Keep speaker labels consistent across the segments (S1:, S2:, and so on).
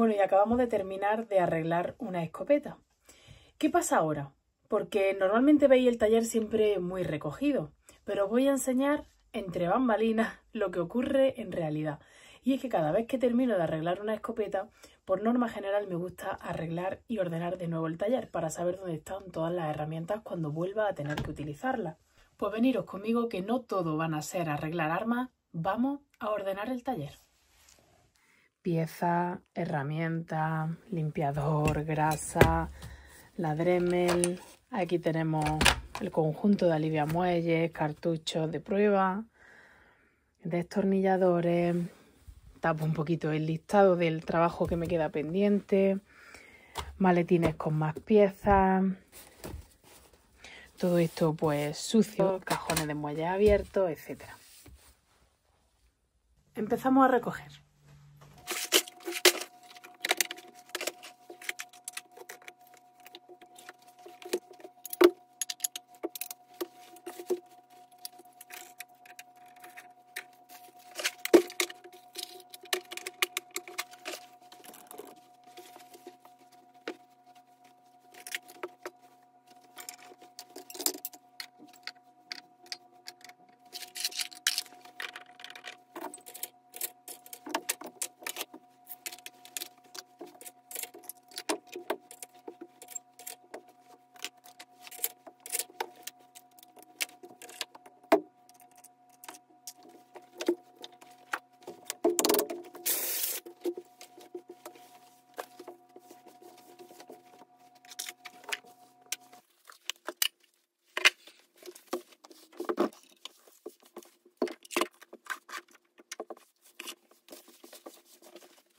S1: Bueno, y acabamos de terminar de arreglar una escopeta. ¿Qué pasa ahora? Porque normalmente veis el taller siempre muy recogido, pero os voy a enseñar entre bambalinas lo que ocurre en realidad. Y es que cada vez que termino de arreglar una escopeta, por norma general me gusta arreglar y ordenar de nuevo el taller para saber dónde están todas las herramientas cuando vuelva a tener que utilizarlas. Pues veniros conmigo que no todo van a ser arreglar armas, vamos a ordenar el taller pieza, herramienta, limpiador, grasa, la Dremel. Aquí tenemos el conjunto de aliviamuelles, cartuchos de prueba, destornilladores. Tapo un poquito el listado del trabajo que me queda pendiente. Maletines con más piezas. Todo esto pues sucio, cajones de muelle abiertos, etc. Empezamos a recoger.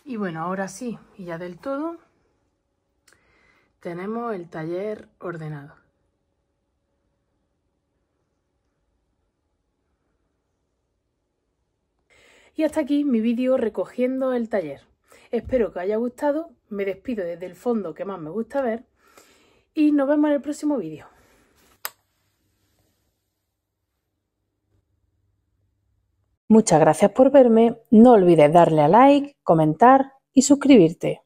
S1: Y bueno, ahora sí, y ya del todo, tenemos el taller ordenado. Y hasta aquí mi vídeo recogiendo el taller. Espero que haya gustado, me despido desde el fondo que más me gusta ver y nos vemos en el próximo vídeo. Muchas gracias por verme, no olvides darle a like, comentar y suscribirte.